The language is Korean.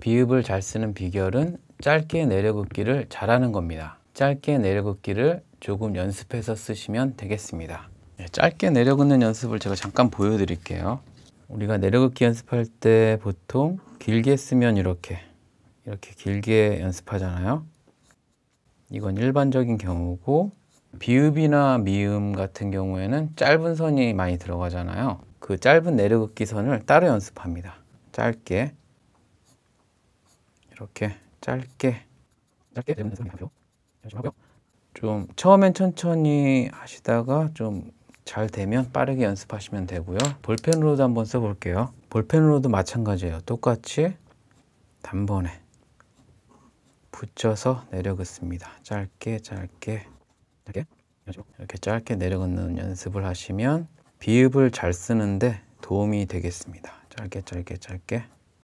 비읍을 잘 쓰는 비결은 짧게 내려긋기를 잘하는 겁니다. 짧게 내려긋기를 조금 연습해서 쓰시면 되겠습니다. 네, 짧게 내려긋는 연습을 제가 잠깐 보여드릴게요. 우리가 내려긋기 연습할 때 보통 길게 쓰면 이렇게 이렇게 길게 연습하잖아요. 이건 일반적인 경우고 비읍이나 미음 같은 경우에는 짧은 선이 많이 들어가잖아요. 그 짧은 내려긋기 선을 따로 연습합니다. 짧게 이렇게 짧게 짧게 되는 사람이고요. 하고요. 좀 처음엔 천천히 하시다가 좀 잘 되면 빠르게 연습하시면 되고요. 볼펜으로도 한번 써볼게요. 볼펜으로도 마찬가지예요. 똑같이 단번에 붙여서 내려 긋습니다. 짧게 짧게 짧게 이렇게 짧게 내려 긋는 연습을 하시면 비읍을 잘 쓰는데 도움이 되겠습니다. 짧게 짧게 짧게